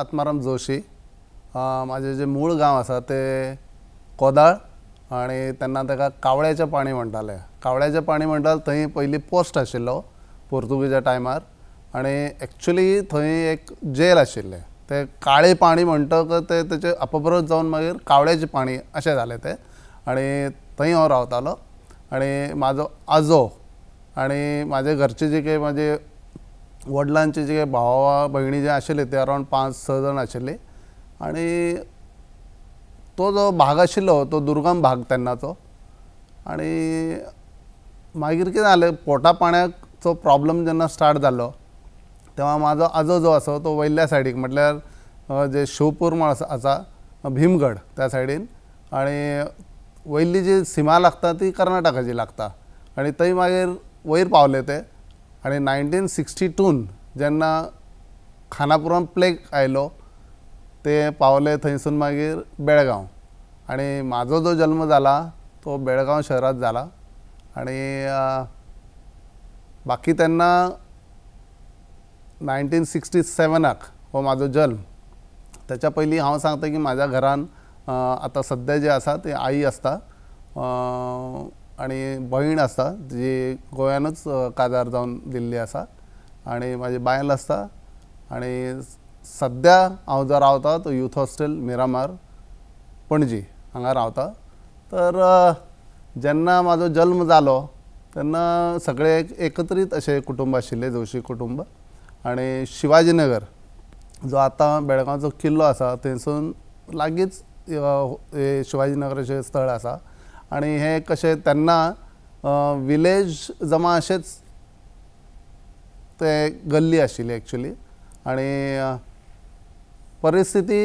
आत्माराम जोशी माझे जे मूळ गाव असा ते कोदाळ आणि त्यांना ताका कावळ्याचें पाणी म्हणटाले कावळ्याचें पाणी म्हणटाल थं पयलीं पोस्ट आशिल्लो पोर्तुगीजा टायमार आणि ॲक्च्युली थं एक जेल आशिल्लें ते काळे पाणी म्हणटकच ते त्याचे अपभ्रत जाऊन मागीर कावळ्याचें पाणी असे झाले ते आणि थं हा रावतालो आणि म्हाजो आजो आणि माझे घरचे जे काही माझे वडिलांचे जे भावा बहिणी जे असले ते अरावंड पाच स जाण आणि आनी तो जो भाग आशिल्लो हो, तो दुर्गम भाग तो आणि मागीर किती जालें पोटा पाण्याचो प्रॉब्लेम जेन्ना स्टार्ट झालं तेव्हा माझा आजो जो असो तो वैल्या सायडीक म्हटल्यार जे शिवपूर म्हण आसा भीमगड त्या सायडीन आणि वैली जी सीमा लागता ती कर्नाटकाची लागता आणि थंय मागीर वयर पावले ते आणि नायन्टीन सिक्स्टी टून जेन्ना खानापुरम प्लेग आयलो ते पावले थंयसून मागीर बेळगाव आणि माझा जो जन्म झाला तो बेळगाव शहरात झाला आणि बाकी त्यांना नायन्टीन सिक्स्टी सेवनाक हो म्हाजो जन्म त्याच्या पहिली हा सांगता की माझ्या घरान आता सध्या जे आसा ते आई असता आणि भयण आसता जी गोव्यानच काजार जाऊन दिल्ली असा आणि माझी बायल आसता आणि सध्या हांव जो रावता तो यूथ हॉस्टेल मिरामार पणजी हांगा रावता तर जेन्ना म्हाजो जल्म जालो तेन्ना सगळे एकत्रीत असे कुटुंब आशिल्ले जवशी कुटुंब आणि शिवाजीनगर जो आतां बेळगांवचो किल्लो आसा थंयसून लागींच हो, शिवाजीनगराचें स्थळ आसा आणि हे कशें त्यांना विलेज जमा अशेंच ते गल्ली आशिल्ली ॲक्च्युली आणि परिस्थिती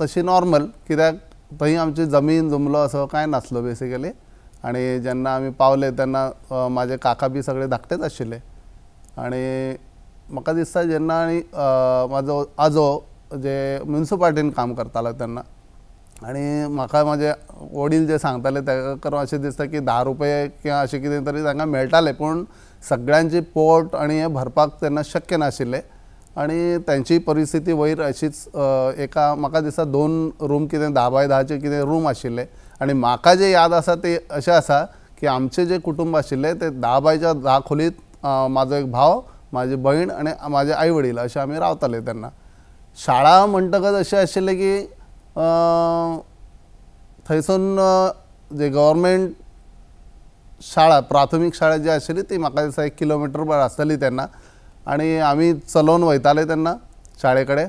तशी नॉर्मल कित्याक थंय आमची जमीन जुमलो असो काय नासलो बेसिकली आणि ज्यांना आम्ही पावले त्यांना माझे काका बी सगळे धाकटेच आशिल्ले आणि म्हाका दिसता जेन्ना आणि म्हाजो आजो जे म्युन्सिपाल्टीन काम करतालो त्यांना आणि मला माझे वडील जे सांगताले ते करून अशें दिसता की दहा रुपये किंवा असे कितें तरी त्यांना मेळटालें पण सगळ्यांची पोट आणि हे भरपाक त्यांना शक्य नाशिल्लें आणि त्यांची परिस्थिती वयर अशीच एका म्हाका दिसता दोन रूम कितें धा बाय दहाचे कितें रूम आशिल्ले आणि म्हाका जे याद असा ते असे असा की आमचे जे कुटुंब आशिले ते दहा बायच्या धा खोलीत म्हाजो एक भाव माझी बहीण आणि माझे आई वडील असे आमी रावताले त्यांना शाळा म्हणटकच असे आशिले की थंयसून जे गव्हर्मेंट शाळा प्राथमीक शाळा जी आशिल्ली ती म्हाका दिसता एक किलोमिटर भर आसतली तेन्ना आनी आमी चलोवन वयताले तेन्ना शाळे कडेन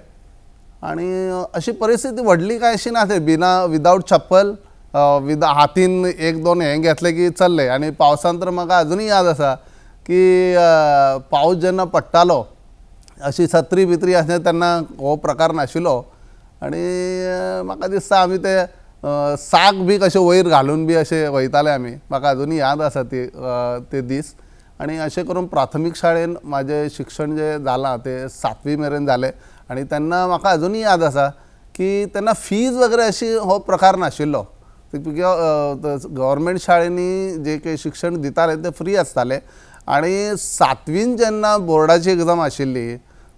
अशी परिस्थिती व्हडली काय अशी ना बिना विदावट चप्पल विदा हातीन एक दोन हें घेतले की चल्ले आणि पावसान तर म्हाका अजूनही याद असा की पाऊस जेन्ना पडटालो अशी छत्री बित्री आसले तेन्ना हो प्रकार नाशिल्लो आणि म्हाका दिसता आम्ही ते साक बी कशें वयर घालून बी असे वयताले आम्ही म्हाका अजूनही याद आसा ती ते दीस आणि असे करून प्राथमिक शाळेन माझे शिक्षण जे झालं ते सातवी मेरेन झाले आणि त्यांना म्हाका अजूनही याद आसा की त्यांना फीज वगैरे अशी हो प्रकार नाशिल्लो गव्हर्मेंट शाळेनी जे काही शिक्षण दिताले ते फ्री असताले आणि सातवीन जेन्ना बोर्डाची एग्जाम आशिल्ली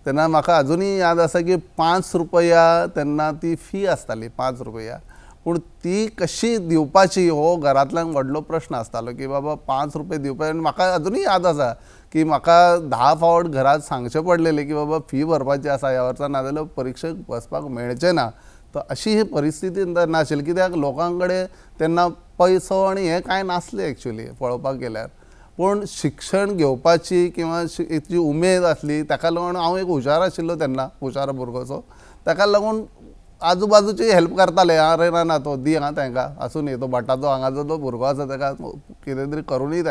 तेन्ना म्हाका अजूनही याद असा की पाच रुपया त्यांना ती फी आसताली पाच रुपया पण ती कशी दिवपाची हो घरातल्या व्हडलो प्रश्न आसतालो की बाबा पाच रुपये दिवपाय आणि म्हाका अजूनही याद असा की म्हाका धा फावट घरात सांगचे पडलेले की बाबा फी भरपाची आसा ह्या ना नाजाल्यार परीक्षेक बसपाक मेळचें ना तर अशी ही परिस्थिती नाशिल्ली कित्याक लोकांकडे त्यांना पैसो आणि हे काय नासले ॲक्च्युली पळोवपाक गेल्यार पूण शिक्षण घेवपाची किंवा जी उमेद असली ताका लागून हांव एक हुशार आशिल्लो त्यांना हुशार भुरगोचो ताका लागून आजूबाजूचे हेल्प करताले आरे ना ना तो दी हा त्यांना येतो न्ही तो भटाचो हांगाचो जो भुरगो असा ताका कितें तरी करुनी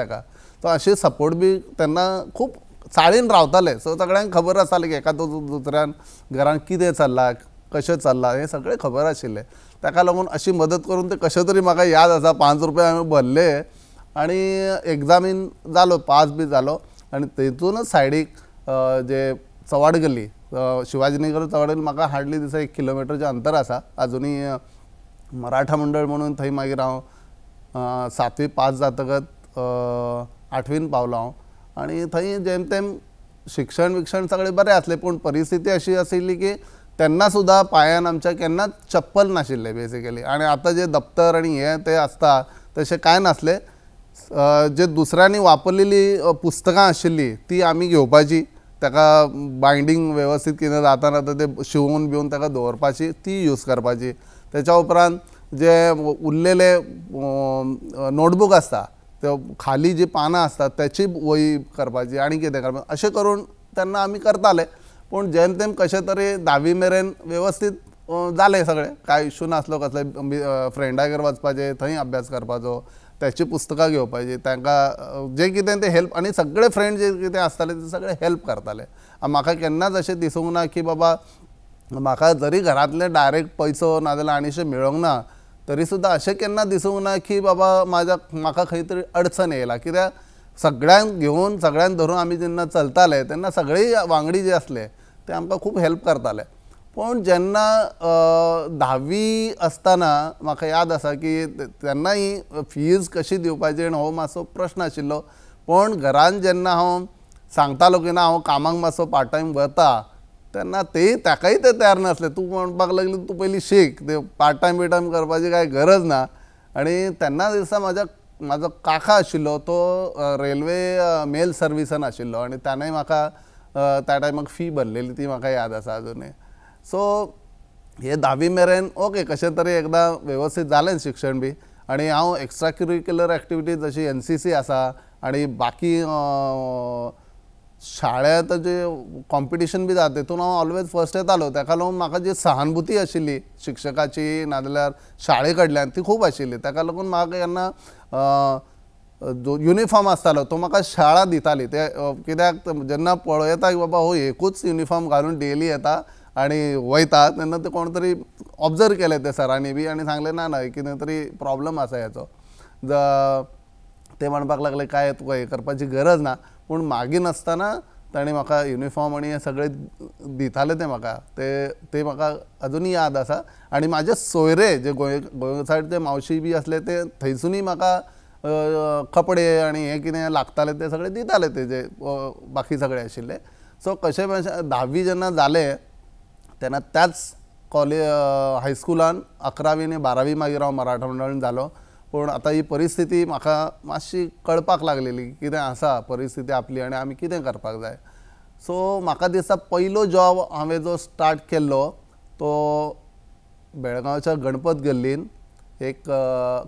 तो अशी सपोर्ट बी त्यांना खूप चाळीन रावताले सो सगळ्यांक खबर असाले की एका दुसऱ्यान घरान किती चालला कशें चालला हे सगळे खबर आशिल्लें ताका लागून अशी मदत करून ते कशें तरी याद असा पाच रुपये हांवें भरले आणि एग्जामीन झालो पास बी झालो आणि तिथूनच सायडीक जे चवाड गल्ली शिवाजीनगर चवाडेन म्हाका हार्डली दिसा एक किलोमिटरचें अंतर असा अजूनही मराठा मंडळ म्हणून थंय मागीर हांव सातवी पास जातकच आठवीन पावलो हांव आणि थंय जेम तेम शिक्षण विक्षण सगळे बरे असले पण परिस्थिती अशी असली की त्यांना सुद्धा पांयान आमच्या केन्नाच चप्पल नाशिल्लें बेसिकली आणि आता जे दप्तर आणि हे ते आसता तसे काय नसले जे दुसऱ्यांनी वापरलेली पुस्तकं असलेली ती आम्ही घेवपाची ताका बाइंडिंग व्यवस्थित केलं जाता ना ते शिवून बिवून ताका दवरपाची ती यूज करपाची त्याच्या उपरांत जे उरलेले नोटबुक असतात ते खाली जी पानं असतात त्याची वही करपाची आणि किती करपाचें असे करून त्यांना आम्ही करताले पण जेम तेम कशें तरी दहावी मेरेन व्यवस्थित झाले सगळे कांय इश्यू नासलो कसले फ्रेंडागेर वचपाचे थं अभ्यास करपाचो त्याची पुस्तकं घेऊ पाहिजे तांकां जे कितें ते हेल्प आणि सगळे फ्रेंड जे कितें आसताले ते सगळे हेल्प करताले म्हाका केन्नाच असे दिसूंक ना की बाबा म्हाका जरी घरातले डायरेक्ट पैसो नाजाल्यार आनीशें मेळोंक ना तरी सुद्धा असे केन्ना दिसूंक ना की बाबा माझ्या म्हाका खरी अडचण येयला कित्याक सगळ्यांक घेऊन सगळ्यांक धरून आम्ही जेव्हा चलताले त्यांना सगळे वांगडी जे असले ते आमकां खूप हेल्प करताले पण जेन्ना दहावी असताना म्हाका याद असा की त्यांनाही फीज कशी दिवपाची हो मातसो प्रश्न आशिल्लो पण घरान जेन्ना हांव सांगतालो की ना हांव कामाक मातसो पार्ट टायम वता त्यांना ते ताकाय ते तयार नसले तू म्हणपाक लागले तू पहिली शिक ते पार्ट टायम बी टाईम करपाची कांय गरज ना आणि त्यांना दिसा माझ्या माझा काका आशिल्लो तो रेल्वे मेल सर्विसान आशिल्लो आणि त्यानेही म्हाका त्या टायमाक फी भरलेली ती म्हाका याद असा अजूनही सो हे दहावी मेरेन ओके कशें तरी एकदा व्यवस्थित जालें शिक्षण बी आणि हा एक्स्ट्रा क्युरिक्युलर एक्टिविटीज जशी एन सी सी आसा आनी बाकी शाळेत जे कॉम्पिटिशन बी जाता तितून हा ऑलवेज फर्स्ट येतालो त्या लागून म्हाका जी सहानुभूती आशिली शिक्षकाची नाजाल्यार शाळेकडल्यान ती खूप आशिली त्या लागून म्हाका यांना जो युनिफॉर्म आसतालो तो म्हाका शाळा दिताली ते कित्याक जेन्ना पळयता की बाबा हो एकूच युनिफॉर्म घालून डेली येता आणि वयतात तेन्ना ते कोणतरी ऑब्झर्व ऑब्जर्व केले ते सरांनी बी आणि सांगले ना ना कितें तरी प्रॉब्लम असा याचो ते म्हणपाक लागले काय तुका हे करपाची गरज ना पूण मागे नसताना ताणें म्हाका युनिफॉर्म आणि हे सगळे दिताले ते म्हाका ते ते म्हाका अजूनही याद आसा आणि माझे सोयरे जे गोंय गोंय सायड ते मावशी बी असले ते थंयसूनही म्हाका कपडे आणि हे कितें लागताले ते सगळे दिताले ते जे बाकी सगळे आशिल्ले सो कशें धावी जेन्ना झाले तेन्ना त्याच कॉले हायस्कुलान अकरावी आणि बारावी मागीर हांव मराठा मंडळान जालो पण आता ही परिस्थिती म्हाका मातशी कळपाक लागलेली किती असा परिस्थिती आपली आणि आम्ही किती करपाक जाय सो म्हाका दिसता पहिलो जॉब हांवें जो स्टार्ट केल्लो तो बेळगांवच्या गणपत गल्लीन एक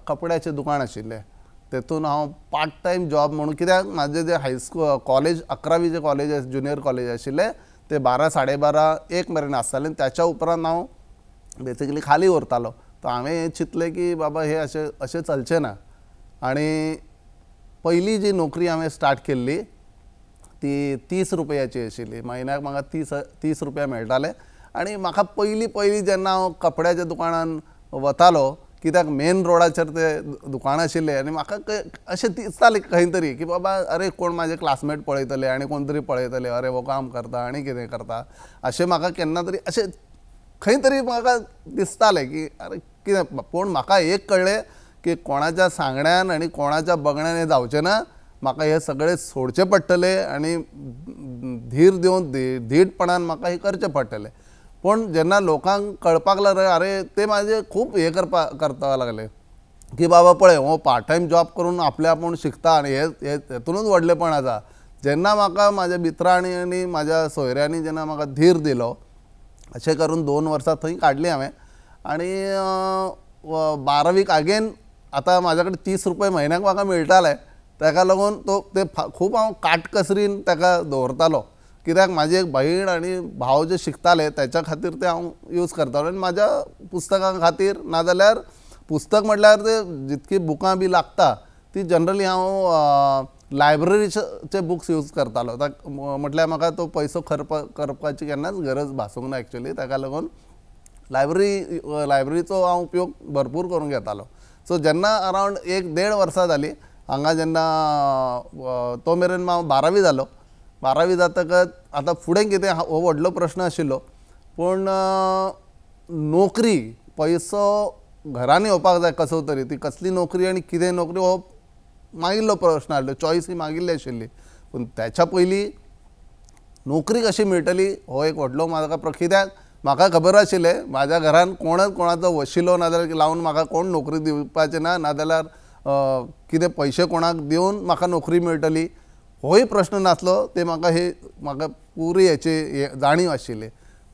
कपड्याचे दुकान आशिल्लें तेतून हांव पार्ट टायम जॉब म्हणून कित्याक माझे जे हायस्कूल कॉलेज अकरावी जे कॉलेज ज्युनियर कॉलेज आशिल्लें ते बारा बारा एक मेरेन आणि त्याच्या उपरांत हांव बेसिकली खाली उरतालो तर हांवें चितले की बाबा हे असे अशें चलचें ना आणि पहिली जी नोकरी हांवें स्टार्ट केली ती तीस रुपयाची आशिल्ली म्हयन्याक म्हाका तीस तीस रुपया मेळटाले आणि म्हाका पहिली पहिली जेन्ना हांव कपड्याच्या दुकानान वतालो कित्याक मेन रोडाचेर ते दुकान आशिल्ले आनी म्हाका अशें दिसतालें खंय तरी की बाबा अरे कोण म्हाजे क्लासमेट पळयतले आनी कोण तरी पळयतले अरे हो काम करता आनी कितें करता अशें म्हाका केन्ना तरी अशें खंय तरी म्हाका दिसतालें की अरे कितें पूण म्हाका एक कळ्ळें की कोणाच्या सांगण्यान आनी कोणाच्या बगण्यान हें जावचें ना म्हाका हें सगळे सोडचे पडटलें आनी धीर दिवन धीटपणान म्हाका हें करचें पडटलें पण जेन्ना लोकांक कळपाक लागले अरे ते माझे खूप हे करपा करता लागले की बाबा पळय हो पार्ट टायम जॉब करून आपले आपण शिकता आणि हे हेतुनूच व्हडलेपण आसा जेन्ना माका माझ्या मित्रांनी आणि माझ्या सोयऱ्यांनी जेन्ना म्हाका धीर दिलो असे करून दोन वर्सां थं काढली हांवें आणि बारावीक आगेन आता माझ्याकडे तीस रुपये म्हयन्याक म्हाका मिळताले ताका लागून तो ते खूप हांव काटकसरीन ताका दवरतालो कित्याक म्हाजी एक भयण आनी भाव जे शिकताले त्याच्या खातीर ते हांव यूज करतालो आणि माझ्या पुस्तकां खातीर नाजाल्यार पुस्तक म्हटल्यार ते जितकी बुकां बी लागता ती जनरली हांव लायब्ररीचे बुक्स यूज करतालो म्हटल्यार म्हाका तो पैसो खरप करपाची केन्नाच गरज भासूंक ना एक्चुली ताका लागून लायब्ररी लायब्ररीचो हांव उपयोग भरपूर करून घेतालो सो जेन्ना अरावंड एक देड वर्सां जाली हांगा जेन्ना तो मेरेन हांव बारावी जालो बारावी जातकच आता फुडें कितें हो व्हडलो प्रश्न आशिल्लो पूण नोकरी पयसो घरांनी येवपाक जाय कसो तरी ती कसली नोकरी आनी कितें नोकरी हो मागिल्लो प्रश्न आसलो चॉईस ही मागिल्ली आशिल्ली पूण त्याच्या पयलीं नोकरी कशी मेळटली हो एक व्हडलो म्हाका कित्याक म्हाका खबर आशिल्लें म्हाज्या घरान कोणच कोणाचो वशिलो नाजाल्यार लावन म्हाका कोण नोकरी दिवपाचें ना नाजाल्यार कितें पयशे कोणाक दिवन म्हाका नोकरी मेळटली होय प्रश्न नासलो ते म्हाका हे म्हाका पुरी हेचे जाणीव आशिल्ली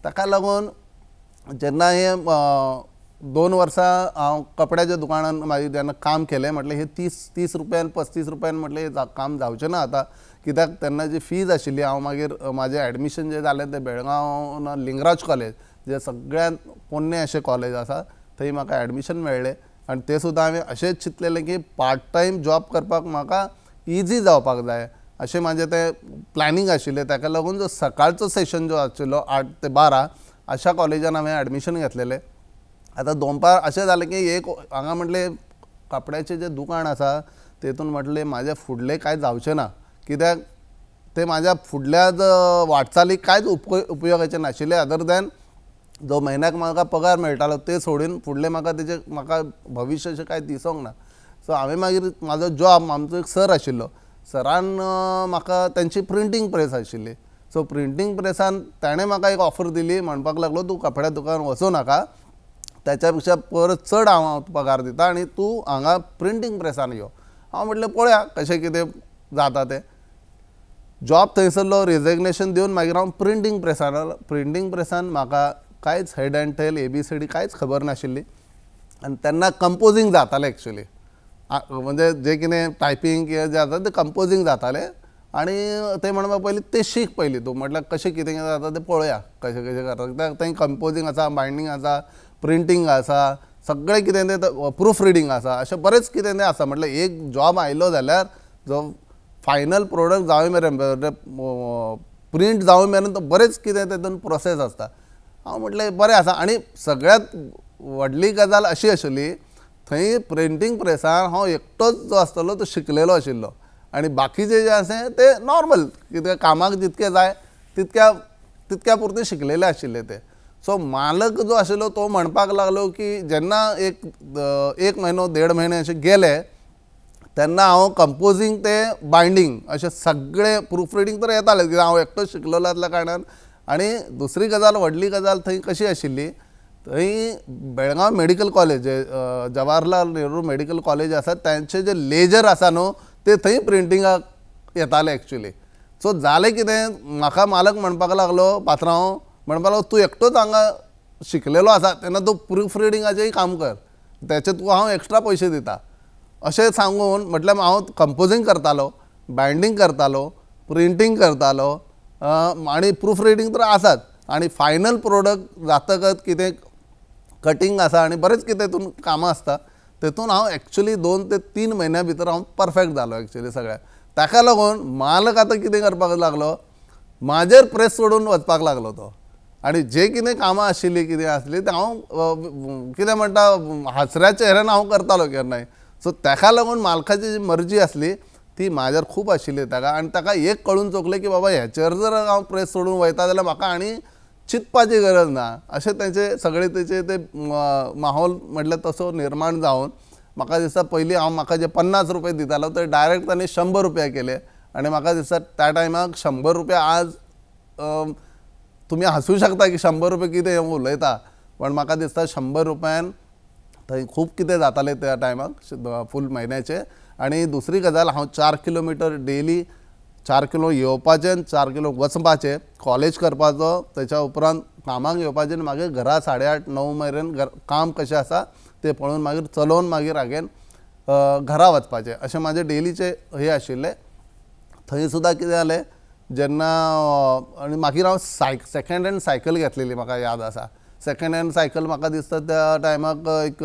ताका लागून जेन्ना हे दोन वर्सां हांव कपड्याच्या दुकानान मागीर जेन्ना काम केलें म्हटलें हे तीस तीस रुपयान पस्तीस रुपयान म्हटलें हे काम जावचें ना आतां कित्याक तेन्ना जी फीज आशिल्ली हांव मागीर म्हाजें ॲडमिशन जें जालें तें बेळगांव लिंगराज कॉलेज जे सगळ्यांत पोन्ने अशें कॉलेज आसा थंय म्हाका ॲडमिशन मेळ्ळें आनी तें सुद्दां हांवें अशेंच चिंतलेलें की पार्ट टायम जॉब करपाक म्हाका इजी जावपाक जाय असे माझे ते प्लॅनिंग आशिले ताका लागून जो सकाळचो सेशन जो आशिल्लो आठ ते बारा अशा कॉलेजांत हांवें ॲडमिशन घेतलेलें आतां दोनपार असे झाले की एक हांगा म्हटले कपड्याचे जे दुकान आसा तेतून म्हटले माझ्या फुडले काय जावचें ना कित्याक ते माझ्या फुडल्या वाटचालीक कांयच उप उपयोगाचे नाशिले अदर दॅन जो म्हयन्याक म्हाका पगार मेळटालो ते सोडून फुडले म्हाका तेजें म्हाका भविश्य अशें कांय दिसोंक ना सो हांवें मागीर म्हाजो जॉब आमचो एक सर आशिल्लो सरान म्हाका तेंची प्रिंटींग प्रेस आशिल्ली सो प्रिंटींग प्रेसान ताणें म्हाका एक ऑफर दिली म्हणपाक लागलो तूं कपड्या दुकान वचूं नाका त्याच्या पेक्षा परत चड हांव पगार दिता आनी तूं हांगा प्रिंटींग प्रेसान यो हांव म्हटलें पळया कशें कितें जाता तें जॉब थंयसरलो रेजिग्नेशन दिवन मागीर हांव प्रिंटींग प्रेसान प्रिंटींग प्रेसान म्हाका कांयच head and tail A B C D कांयच खबर नाशिल्ली आनी तेन्ना कंपोजींग जातालें एक्चुली म्हणजे जे कितें टायपिंग किंवा जे आता ते कंपोजिंग जाताले आणि ते म्हणपा पयलीं तें शीक पहिली तूं म्हटल्यार कशें कितें जाता तें पळोवया कशें कशें करता कित्याक थंय कंपोजींग आसा बायंडींग आसा प्रिंटींग आसा सगळें कितें तें प्रूफ रिडींग आसा अशें बरेंच कितें तें आसा एक जॉब आयलो जाल्यार जो फायनल प्रोडक्ट जावे मेरेन प्रिंट म्हणजे, जाऊ मेरेन तो बरेंच कितें तेतून प्रोसेस आसता हांव म्हटलें बरें आसा आनी सगळ्यांत व्हडली गजाल अशी आशिल्ली थंय प्रिंटींग प्रेसार हांव एकटोच जो आसतलो तो शिकलेलो आशिल्लो आनी बाकीचे जे आसा ते नॉर्मल कित्याक कामाक जितके जाय तितक्या तितक्या पुरते शिकलेले आशिल्ले ते सो मालक जो आशिल्लो तो म्हणपाक लागलो की जेन्ना एक एक म्हयनो देड म्हयने अशे गेले तेन्ना हांव कंपोजींग ते बायंडींग असे सगळे प्रूफ रिडींग तर येतालें कित्याक हांव एकटोच शिकलेलो असल्या कारणान आनी दुसरी गजाल व्हडली गजाल थंय कशी आशिल्ली थंय Belgaum medical college Jawaharlal Nehru medical college आसा त्यांचे जे लेजर आसा न्हू ते थंय प्रिंटिंग येताले एक्चुली सो जालें कितें म्हाका मालक म्हणपाक लागलो पात्रांव म्हणपाक लागलो तूं एकटोच हांगा शिकलेलो आसा तेन्ना तूं प्रूफ रिडिंगाचेंय काम कर तेचे तू हांव एक्स्ट्रा पयशे दिता अशें सांगून म्हटल्यार हांव कंपोजींग करतालो बायंडींग करतालो प्रिंटींग करतालो आनी प्रूफ रिडींग तर आसात आनी फायनल प्रोडक्ट जातकच कितें कटिंग असा आणि बरेच कितें तितून कामां आसता तितून हांव ॲक्च्युली दोन ते तीन महिन्या भीतर हा परफेक्ट जालो ॲक्च्युली सगळ्या ताका लागून मालक आता किती करपाक लागलो म्हाजेर प्रेस सोडून वचपाक लागलो तो आणि जे कितें कामां आशिल्लीं कितें असली ते हांव कितें म्हणटा हासऱ्या चेहऱ्यान हांव करतालो नाही सो त्याका लागून मालकाची जी मर्जी असली ती माझ्यावर खूब आशिल्ली ताका आणि ताका एक कळून चुकलें की बाबा हेचेर जर हा प्रेस सोडून वयता जाल्यार म्हाका आणि चिंतपाची गरज ना असे त्यांचे सगळे त्याचे ते माहोल म्हटलं तसं निर्माण जाऊन म्हाका दिसता पयलीं हांव म्हाका जे पन्नास रुपये दितालो ते डायरेक्ट त्यांनी शंभर रुपया केले आणि म्हाका दिसता त्या टायमाक शंभर रुपया आज तुम्ही हसू शकता की शंभर रुपये किती हें उलयता पण म्हाका दिसता शंभर रुपयान थंय खूप किती जातालें त्या टायमाक फूल महिन्याचे आणि दुसरी गजाल हांव चार किलोमीटर डेली चार किलो येवपाचें चार किलो वचपाचें कॉलेज करपाचो तेच्या उपरांत कामाक येवपाचें मागीर घरा साडे आठ णव मेरेन घर काम कशें आसा तें पळोवन मागीर चलोवन मागीर हांवें घरा वचपाचें अशें म्हाजें डेलीचें हें आशिल्लें थंय सुद्दां कितें जालें जेन्ना आनी मागीर हांव सायक सेकेंड हँड सायकल घेतलेली म्हाका याद आसा सेकेंड हँड सायकल म्हाका दिसता त्या टायमाक एक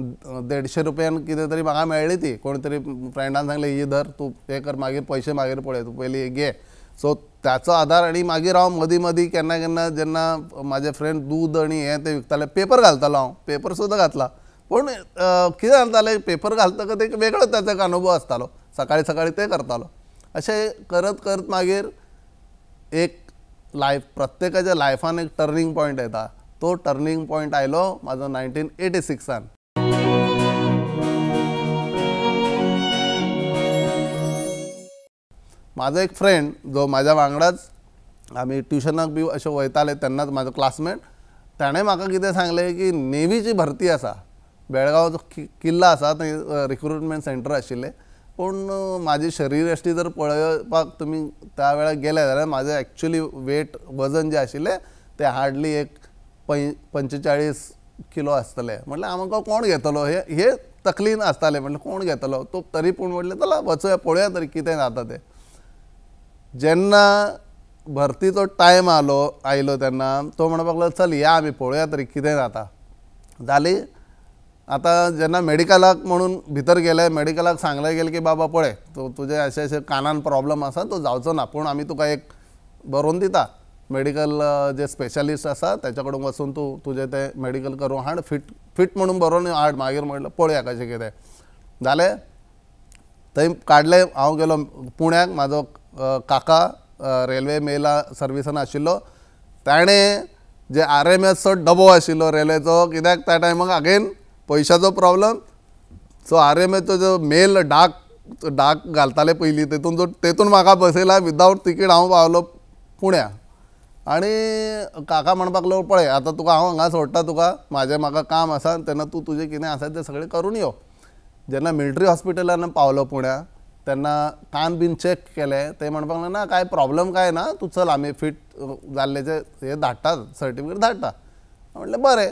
देडशे रुपयान कितें तरी म्हाका मेळ्ळी ती कोणतरी तरी फ्रेंडान सांगलें ही धर तूं हें कर मागीर पयशे मागीर पळय तूं पयलीं घे सो त्याचो आधार आणि मागीर हांव मदीं मदीं केन्ना केन्ना जेन्ना माझे फ्रेंड दूद आणि हे ते विकताले पेपर घालतालो हांव पेपर सुद्धा घातला पण कितें घालतालें पेपर घालतकच एक वेगळो ताचो एक अनुभव आसतालो सकाळी सकाळी ते करतालो असे करत करत मागीर एक लाईफ प्रत्येकाच्या लायफान एक टर्निंग पॉईंट येता तो टर्निंग पॉयंट आयलो माझा नायन्टीन एटी सिक्सान माझा एक फ्रेंड जो माझ्या वांगडाच आम्ही ट्युशनाक बी असे वयताले त्यांनाच म्हाजो क्लासमेट त्याने म्हाका कितें सांगले की नेवीची भरती असा बेळगाव जो कि किल्ला असा थंय रिक्रुटमेंट सेंटर आशिल्लें पण म्हाजी शरीर एश्टी जर पळोवपाक तुम्ही त्या गेले जाल्यार म्हाजें ॲक्च्युली वेट वजन जे आशिले ते हार्डली एक पै पंचेचाळीस किलो असतले म्हटलं आमकां कोण घेतलो हे हे तकलीन आसतालें म्हटलं कोण घेतलो तो तरी पूण म्हटलं चला वचूया पळोवया तरी किती जाता तें जेन्ना भरतीचो टायम आलो आयलो तेन्ना तो म्हणपाक लागलो चल या आम्ही पळोवया तरी कितें जाता झाले आता जेन्ना मॅडिकलाक म्हणून भीतर गेले मॅडिकलाक सांगलें गेले की बाबा पळय तूं तुझे असे असे कानान प्रॉब्लम असा तो जावचो ना पूण आमी तुका एक बरोवन दिता मेडिकल जे स्पेशलिस्ट असा त्याच्याकडून कडेन वचून तूं तुजें तें मॅडिकल करूं हाड फीट फिट म्हणून बरोवन हाड मागीर म्हटलं पळया कसे कितें झाले थंय काढले हांव गेलो पुण्याक म्हाजो काका रेल्वे मेला सर्विसान आशिल्लो ताणें जे आर एम एसचो डबो आशिल्लो रेल्वेचो कित्याक त्या टायमाक अगेन पयशाचो प्रोब्लम सो आर एम एसचो जो मेल डाक डाक घालताले पयलीं तेतून जो तेतून म्हाका बसयला विदावट तिकीट हांव पावलो पुण्या आनी काका म्हणपाक लागलो पळय आतां तुका हांव हांगा सोडटा तुका म्हाजें म्हाका काम आसा तेन्ना तूं तुजें कितें आसा तें सगळें करून यो जेन्ना मिलिट्री हॉस्पिटलान पावलो पुण्या त्यांना कान बीन चेक केले ते म्हणपाक ना काय प्रॉब्लेम काय ना तू चल आम्ही फीट जाल्लेचे हे धाडटा सर्टिफिकेट धाडटा म्हटलें बरें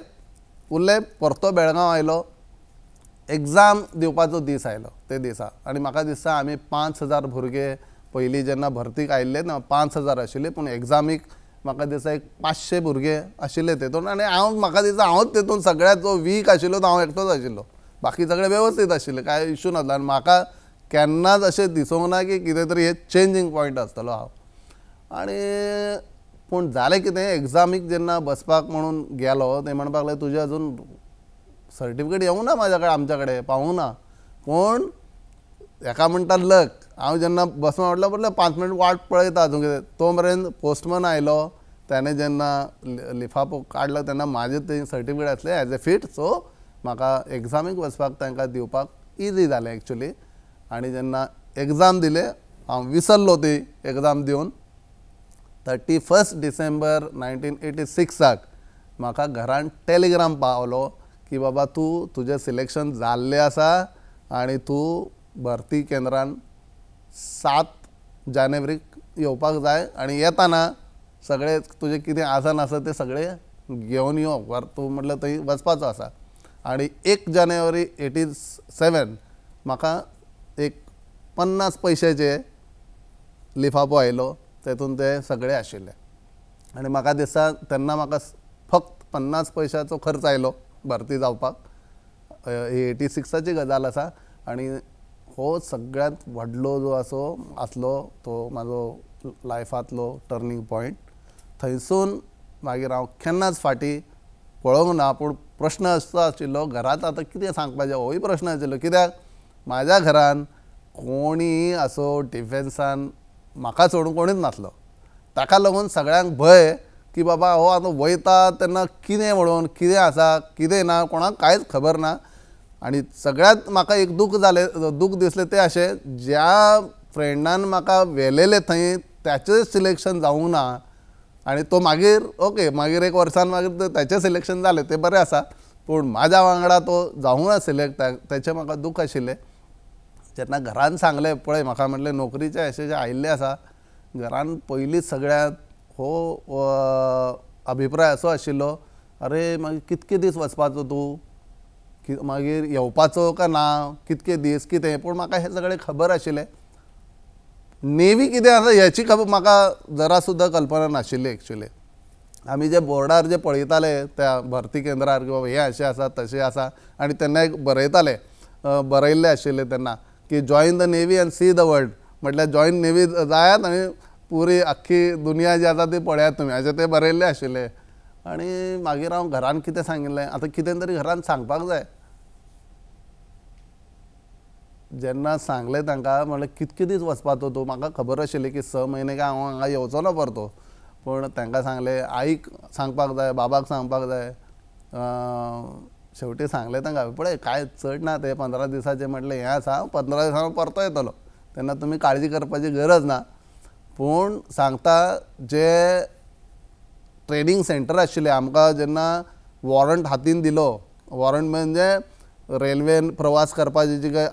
उरले परतो बेळगांव आयलो एग्जाम दिवपाचो दीस आयलो ते दिसा आनी म्हाका दिसता आमी पांच हजार भुरगे पयलीं जेन्ना भरतीक आयिल्ले ना पांच हजार आशिल्ले पूण एग्जामीक म्हाका दिसता एक पांचशे भुरगे आशिल्ले तेतून आनी हांव म्हाका दिसता हांवच तेतून सगळ्यात जो वीक आशिल्लो तो हांव एकटोच आशिल्लो बाकी सगळे वेवस्थीत आशिल्ले कांय इश्यू नासलो आनी म्हाका केन्नाच असे दिसूंक ना की कितें तरी हे चेंजींग पॉयंट आसतलो हांव आनी पूण जालें कितें एक्झामीक जेन्ना बसपाक म्हणून गेलो ते म्हणपाक लागले तुझे अजून सर्टिफिकेट येऊ ना माझ्याकडे आमच्याकडे पाहू ना पण एका म्हणटा लक हांव जेन्ना बसून म्हटलं बरं पांच मिनट वाट पळयता अजून किती तो मेरेन पोस्टमन आयलो त्याने जेन्ना लिफाफो काढला त्यांना माझे ते सर्टिफिकेट असले एज अ फीट सो म्हाका एक्झामीक वचपाक तांकां दिवपाक इजी झाले एक्चुली आणि ज्यांना एग्जाम दिले हांव विसरलो ती एग्जाम देऊन thirty first December nineteen eighty सिक्साक म्हाका घरान टेलिग्राम पावलो की बाबा तू तुजें सिलेक्शन जाल्लें आसा आणि तू भरती केंद्रान सात जानेवारीक येवपाक जाय आणि येताना सगळे तुजें कितें आसन असं ते सगळे घेऊन यो वर तू म्हटलं थंय वचपाचो असा आणि एक जानेवारी एटी सेवन म्हाका एक पन्नास पैशाचे लिफाफो आयलो तेतून ते सगळे आशिल्ले आणि म्हाका दिसता तेन्ना म्हाका फक्त पन्नास पैशाचो खर्च आयलो भरती जावपाक ही एटी सिक्साची गजाल आसा आणि हो सगळ्यांत व्हडलो जो असो आसलो तो म्हाजो लायफांतलो टर्निंग पॉयंट थंयसून मागीर हांव केन्नाच फाटीं पळोवंक ना पूण प्रश्न असो आशिल्लो घरांत आतां कितें सांगपाचें होय प्रश्न आशिल्लो कित्याक माझ्या घरान कोणी असो डिफेन्सान म्हाका सोडून कोणीच नासलो ताका लागून सगळ्यांक भय की बाबा हो आतां वयता तेन्ना कितें म्हणून कितें आसा कितें ना कोणाक कांयच खबर ना आणि सगळ्यात म्हाका एक दूख जालें दूख दिसले ते असे ज्या फ्रेंडान म्हाका व्हेलेलें थंय त्याचे सिलेक्शन जाऊ ना आणि तो मागीर ओके मागीर एक वर्सान मागीर त्याचे सिलेक्शन झाले ते बरे असा पण माझ्या वांगडा तो जाऊ ना सिलेक्ट त्याचे म्हाका दूख आशिल्लें जेन्ना घरान सांगलें पळय म्हाका नोकरीचे असे जे आयिल्लें आसा घरान पयलींच सगळ्यांत हो अभिप्राय असो आशिल्लो अरे मागीर कितके दीस वचपाचो तूं मागीर येवपाचो का ना कितके दीस कितें पूण म्हाका हे सगळें खबर आशिल्लें नेवी कितें आसा हेची खबर म्हाका जरा सुद्दां कल्पना नाशिल्ली ॲक्च्युली आमी जे बोर्डार जे पळयताले त्या भरती केंद्रार किंवा हे असे आसा तशें आसा आनी तेन्ना एक बरयताले बरयल्ले आशिल्लें तेन्ना की join the navy and see the world म्हटल्यार जॉईन नेव्ही जायात आणि पुरी अख्खी दुनिया जी आसा ती पळयात तुमी असे ते बरयल्लें आशिले आनी मागीर हांव घरान कितें सांगिल्लें आतां कितें तरी घरान सांगपाक जाय जेन्ना सांगलें तांकां म्हटल्यार कितके दीस तो तूं म्हाका खबर आशिल्ली की स म्हयने काय हांव हांगा येवचो ना परतो पूण तांकां सांगलें आईक सांगपाक जाय बाबाक सांगपाक जाय शेवटी सांगले तर गावी पळय काय चड ना ते पंधरा दिवसाचे म्हटले हे असा पंधरा पंदरा परतो येतलो तेन्ना तुमी काळजी करपाची गरज ना पूण सांगता जे ट्रेनिंग सेंटर आशिल्ले आमकां जेन्ना वॉरंट हातीन दिलो वॉरंट म्हणजे रेल्वेन प्रवास करपाची जी काय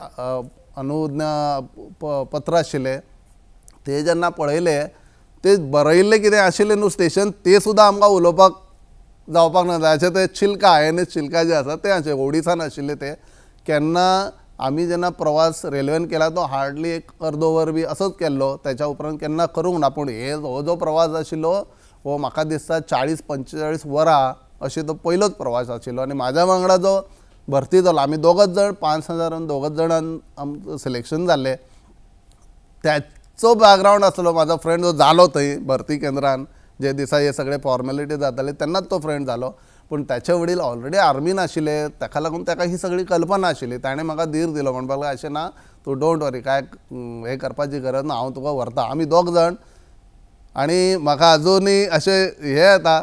अनुज्ञा पत्र आशिल्ले ते जेन्ना पळयले ते बरयल्ले कितें आशिल्लें न्हू स्टेशन ते सुद्दां आमकां उलोवपाक जावपाक ना जाय अशें ते Chilka I N S Chilka जे आसा ते अशें ओडिसान आशिल्ले ते केन्ना आमी जेन्ना प्रवास रेल्वेन केला तो हार्डली एक अर्द वर बी असोच केल्लो त्याच्या उपरांत केन्ना करूंक ना पूण हे हो जो प्रवास आशिल्लो हो म्हाका दिसता चाळीस पंचेचाळीस वरां अशें तो पयलोच प्रवास आशिल्लो आनी म्हाज्या वांगडा जो भरती जालो आमी दोगच जण पांच हजारान दोगच जाणांन आमचं सिलेक्शन जाल्लें त्याचो बॅकग्रावंड आसलो म्हाजो फ्रेंड जो जालो थंय भरती केंद्रान जे दिसा हे सगळे फॉर्मेलिटी जाताले तेन्नाच तो फ्रेंड झालो पण त्याचे वडील ऑलरेडी आर्मीन आशिले ताका लागून ताका ही सगळी कल्पना आशिली ताणें म्हाका धीर दिलो म्हणपाक लागलो अशें ना तूं डोंट वरी काय हे करपाची गरज ना हांव तुका व्हरता आमी दोग जाण आनी म्हाका असे अशें हें येता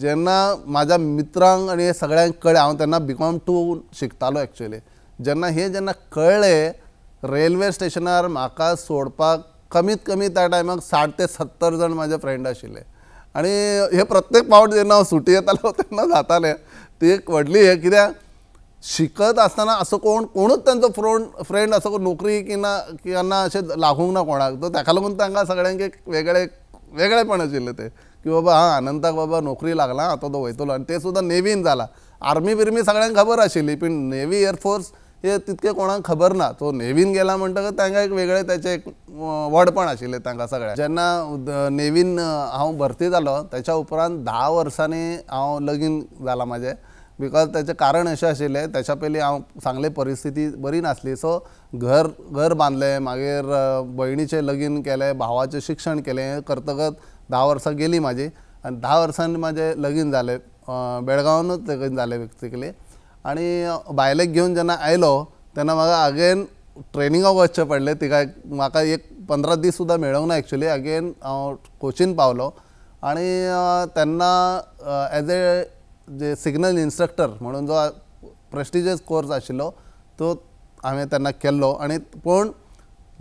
जेन्ना म्हाज्या मित्रांक आणि हे सगळ्यांक कळ्ळें हांव त्यांना बी टू शिकतालो ॲक्च्युली जेन्ना हे जेन्ना कळ्ळें रेल्वे स्टेशनार म्हाका सोडपाक कमीत कमी त्या टायमाक साठ ते सत्तर जण माझे फ्रेंड आशिले आणि हे प्रत्येक पावट जेन्ना सुटी येतालो तेन्ना जातालें ती एक व्हडली हे कित्याक शिकत असताना असं कोण कोणूच तांचो फ्रोंड फ्रेंड असो नोकरी की यांना असे लागूंक ना कोणाक तर ताका लागून तांकां सगळ्यांक एक वेगळे वेगळेपण आशिल्लें ते की बाबा हां अनंताक बाबा नोकरी लागला आता तो वयतलो आणि ते सुद्धा नेव्हीन झाला आर्मी बिर्मी सगळ्यांना खबर आशिल्ली पण नेव्ही एअरफोर्स हे तितके कोणाक खबर ना तो नेवीन गेला म्हणटकच तांकां एक वेगळे त्याचे एक व्हडपण आशिल्लें तांकां सगळ्या जेन्ना नेवीन हांव भरती जालो त्याच्या उपरांत धा वर्सांनी हांव लगीन जालां म्हाजें बिकॉज त्याचे कारण अशें आशिल्लें त्याच्या पयलीं हांव सांगले परिस्थिती बरी नासली सो घर घर बांदलें मागीर भयणीचें लगीन केलें भावाचें शिक्षण केलें करतकच धा वर्सां गेलीं म्हाजी आनी धा वर्सांनी म्हाजें लगीन जालें बेळगांवानूच लगीन जालें बेसिकली आणि बायलेक घेऊन जेव्हा आयलो त्यांना म्हाका अगेन ट्रेनिंगाक पडले पडलें तिका म्हाका एक पंधरा दीस सुद्दां ना एक्चुली अगेन हा कोचीन पावलो आणि त्यांना एज ए जे सिग्नल इन्स्ट्रक्टर म्हणून जो प्रेस्टिजियस कोर्स आशिल्लो तो हांवें त्यांना केल्लो आणि पण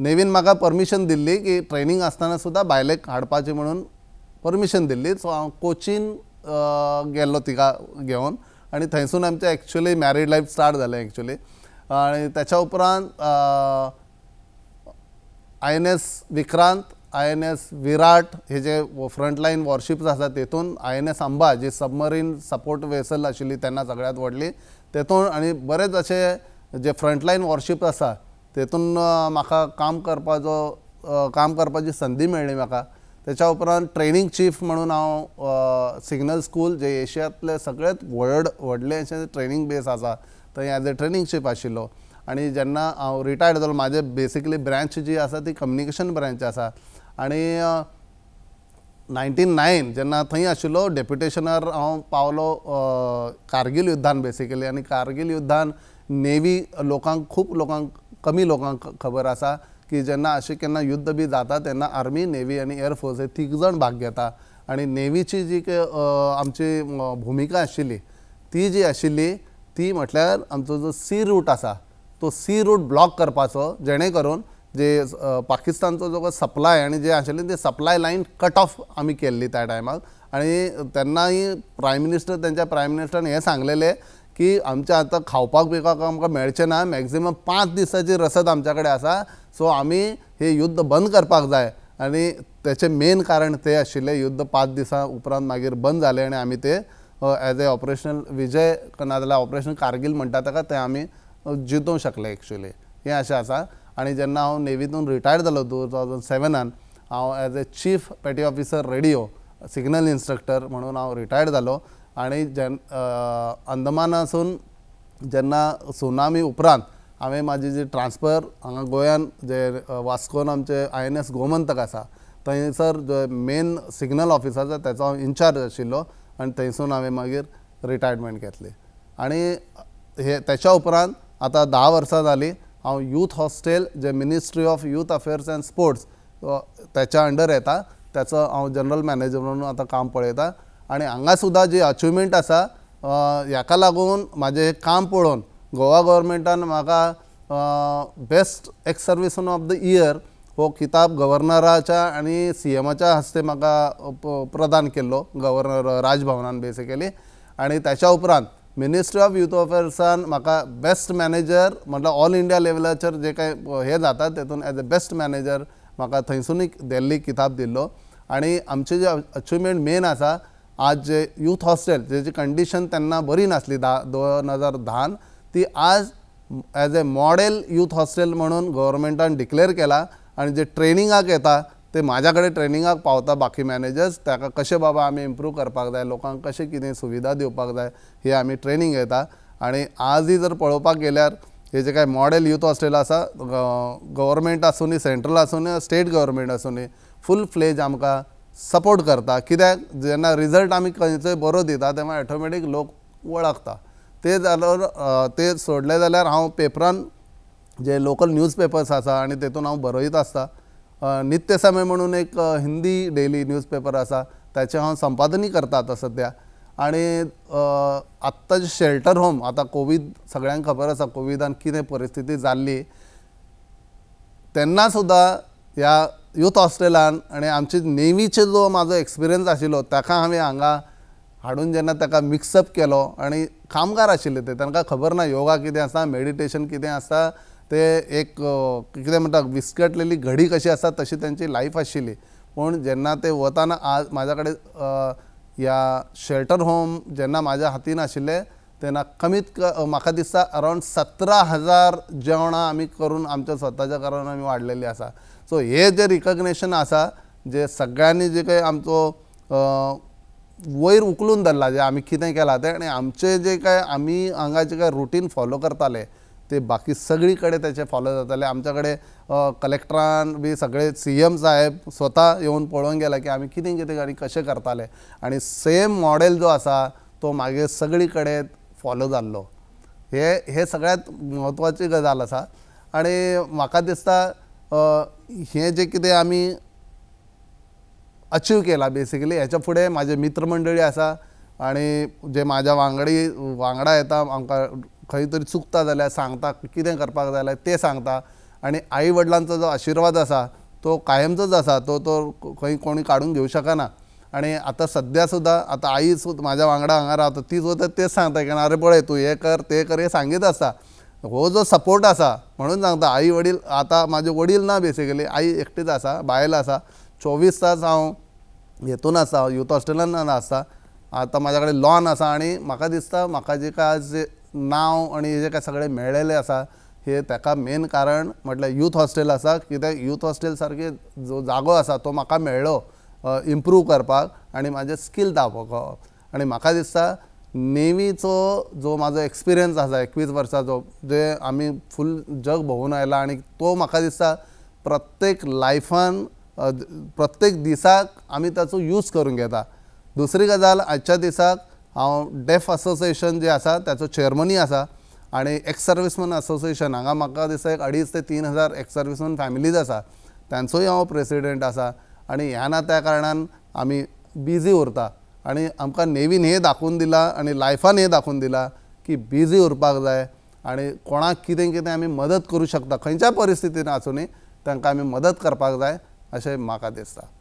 नेवीन म्हाका परमिशन दिल्ली की ट्रेनिंग असताना सुद्धा बायलेक हाडपाची म्हणून परमिशन दिल्ली सो हांव कोचीन गेल्लो तिका घेऊन आणि थंयसून आमचे ॲक्च्युली मॅरीड लाईफ स्टार्ट झाले ॲक्च्युली आणि त्याच्या उपरांत I N S Vikrant I N S Viraat हे जे फ्रंटलाईन वॉरशिप्स असतात तेथून आय एन एस आंबा जी सबमरीन सपोर्ट वेसल आशिली त्यांना सगळ्यात व्हडली तेतून आणि बरेच असे जे फ्रंटलाईन वॉरशिप्स आसा तेथून माका काम करपाचो काम करपाची संधी मेळ्ळी म्हाका त्याच्या उपरांत ट्रेनिंग चीफ म्हणून हांव सिग्नल स्कूल जे एशियातले सगळ्यात व्हड व्हडलें अशें ट्रेनिंग बेस आसा थंय एज अ ट्रेनिंग चीफ आशिल्लो आणि जेन्ना हांव रिटायर्ड जालो म्हाजे बेसिकली ब्रँच जी आसा ती कम्युनिकेशन ब्रँच आसा आनी नायन्टीन नायन जेन्ना थंय आशिल्लो डेप्युटेशनार हांव पावलो कारगील युद्धान बेसिकली आनी कारगील युद्धान नेवी लोकांक खूब लोकांक कमी लोकांक खबर आसा की ज्यांना युद्ध बी जातात त्यांना आर्मी नेव्ही आणि एअरफोर्स हे जण भाग घेता आणि नेव्हीची जी आमची भूमिका आशिल्ली ती जी आशिल्ली ती म्हटल्यार आमचो जो सी रूट असा तो सी रूट ब्लॉक करपाचो जेणे करून जे पाकिस्तानचं जो सप्लाय आणि जे आशिल्लें ते सप्लाय लाईन कट ऑफ आम्ही केली त्या टायमात आणि त्यांनाही प्रायम मिनिस्टर त्यांच्या प्रायम मिनिस्टरान हे सांगलेले की आमच्या आता खावपाक पिवपाक आमकां मेळचें ना मॅक्झिमम पांच दिसाची रसद आमच्या कडेन आसा सो आमी हे युद्ध बंद करपाक जाय आनी त्याचें मेन कारण ते आशिल्लें युद्ध पांच दिसां उपरांत मागीर बंद झाले आनी आमी ते एज अ ऑपरेशनल विजय नाजाल्यार ऑपरेशन कारगील म्हणटा ताका ते आमी जितूंक शकले एक्च्युली हे अशें आसा आनी जेन्ना हांव नेवीतून रिटायर जालो टू थावजंड सेवनान हांव age a chief petty officer radio signal instructor म्हणून हांव रिटायर्ड जालो आणि जन अंदमान असून जेन्ना सुनामी उपरांत हांवें म्हाजी जी ट्रान्सफर हांगा गोंयान जे वास्कोन आमचे आय एन एस गोमंतक आसा थंयसर जो मेन सिग्नल ऑफिस आसा तेचो हांव इन्चार्ज आशिल्लो आनी थंयसून हांवें मागीर रिटायरमेंट घेतली आनी हे तेच्या उपरांत आतां धा वर्सां जालीं हांव यूथ हॉस्टेल जे ministry of youth affairs and sports त्याच्या अंडर येता त्याचं हांव जनरल मॅनेजर म्हणून आतां काम पळयतां आणि हांगा सुद्धा जी अचिवमेंट आसा हाका लागून माझे काम पळोवन गोवा गव्हर्मेंटान म्हाका बेस्ट एक्स सर्विसन ऑफ द इयर हो किताब गव्हर्नराच्या आणि सी एमाच्या हस्ते म्हाका प्रदान केल्लो गव्हर्नर राजभवनान बेसिकली आणि त्याच्या उपरांत मिनिस्ट्री ऑफ युथ अफेअर्सान म्हाका बेस्ट मॅनेजर म्हटल्यार ऑल इंडिया लेवलाचेर जे कांय हे जाता तेतून एज अ बेस्ट मॅनेजर म्हाका थंयसरूय दिल्ली किताब दिल्लो आणि आमचे जे अचिवमेंट मेन आसा आज जे यूथ हॉस्टेल जे कंडिशन त्यांना बरी नसली धा दोन हजार धान ती आज as a model youth hostel म्हणून गोवोरमेंटान डिक्लेअर केला आणि जे ट्रेनिंगाक येतात ते माझ्याकडे कडेन ट्रेनिंगाक पावता बाकी मॅनेजर्स ताका कसे बाबा आम्ही इम्प्रूव करपाक जाय लोकांक कशें कितें सुविधा दिवपाक जाय हे आम्ही ट्रेनिंग घेता आणि आजही जर पळोवपाक गेल्यार हे जे काय मॉडेल यूथ हॉस्टेल असा गव्हर्मेंट असूनही सेंट्रल असूनही स्टेट गव्हर्मेंट असूनही फुल फ्लेज आमकां सपोर्ट करता कित्याक जेन्ना रिजल्ट आमी खंयचोय बरो दिता तेन्ना ऑटोमॅटीक लोक वळखता ते जाल्यार ते सोडले जाल्यार हांव पेपरान जे लोकल न्यूज पेपर्स आसा आनी तेतून हांव बरयत आसता नित्य समय म्हणून एक हिंदी डेली न्यूज पेपर आसा ताचें हांव संपादनी करता आतां सद्या आनी जे शेल्टर होम आता कोविड सगळ्यांक खबर आसा कोविडान कितें परिस्थिती जाल्ली तेन्ना सुद्धा ह्या यूथ हॉस्टेलान आणि आमचे नेवीचे जो माझो एक्सपिरियन्स आशिल्लो ताका हांवें हांगा हाडून जेन्ना ताका मिक्सअप केलो आणि कामगार आशिल्ले ते त्यांना खबर ना योगा कितें असा मेडिटेशन कितें असा ते एक कितें म्हणटा विस्कटलेली घडी कशी आसा तशी त्यांची लाईफ आशिली पण जेन्ना ते वताना आज माझ्याकडे या शेल्टर होम जेन्ना माझ्या हातीन आशिले तेन्ना कमीत म्हाका दिसता अरावंड सतरा हजार जेवणां आमी करून आमच्या स्वतःच्या कारण आमी वाढलेली आसा सो हे जे रिकग्नेशन आसा जे सगळ्यांनी जे काही आमचं वयर उकलून धरला जे आम्ही किती केला ते आणि आमचे जे काय आम्ही हांगा जे काय रुटीन फॉलो करताले ते बाकी सगळीकडे त्याचे फॉलो जाताले आमच्याकडे कडेन कलेक्टरान बी सगळे सी एम साहेब स्वतः येऊन पळोवंक गेला की आम्ही किती किती आनी कसे करताले आणि सेम मॉडेल जो आसा तो मागे सगळीकडे फॉलो जाल्लो हे हे सगळ्यात म्हत्वाची गजाल आसा आणि म्हाका दिसता हे जे कितें आमी अचीव केला बेसिकली हेच्या फुडें म्हाजे मित्रमंडळी आसा आनी जे म्हाज्या वांगडी वांगडा येता आमकां खंय तरी चुकता जाल्यार सांगता कितें करपाक जाय ते सांगता आनी आई वडिलांचा जो आशिर्वाद आसा तो कायमचोच आसा तो तो खंय कोणी काडून घेवंक शकना आणि आता सध्या सुद्धा आता आई सुद्धा माझ्या वांगडा हांगा रावता ती सुद्धा तेच सांगता की अरे पळय तू हे कर ते कर हे सांगीत असता हो जो सपोर्ट आसा म्हणून सांगता आई वडील आता माझे वडील ना बेसिकली आई एकटीच आसा बायल आसा चोवीस तास हांव हेतून आसा यूथ हॉस्टेलान आसता आतां म्हाज्या लॉन आसा आणि म्हाका दिसता म्हाका जेका जे नाव आनी जे जेका सगळें मेळ्ळेलें आसा हे ताका मेन कारण म्हटल्यार यूथ हॉस्टेल आसा कित्याक यूथ हॉस्टेल सारखे जो जागो आसा तो म्हाका मेळ्ळो इम्प्रूव करपाक आणि माझे स्किल दाखोवप आणि म्हाका दिसता नेवीचो जो माझा एक्सपिरियन्स आसा एकवीस वर्षाचा जे आम्ही फुल जग भोवून आयला आणि तो म्हाका दिसता प्रत्येक लायफान प्रत्येक दिसाक आम्ही ताचो यूज करून घेता दुसरी गजाल आजच्या दिसाक हांव डेफ असोसिएशन जे आसा ताचो चेअरमनी आसा आणि एक्स सर्विसमॅन असोसिएशन हांगा म्हाका दिसता एक अडीच ते तीन हजार एक्स सर्विसमॅन फॅमिलीज आसा तांचोय हांव प्रेसिडेंट आसा आणि ह्या त्या कारणान आमी बिजी उरता आणि आमका नेवीन हे दाखोवन दिला आणि लायफान हे दाखोवन दिला की बिझी उरपाक जाय आणि कोणाक कितें कितें आम्ही मदत करू शकता खंयच्या परिस्थितीन आसुनी त्यांना आम्ही मदत करपाक जाय असे म्हाका दिसता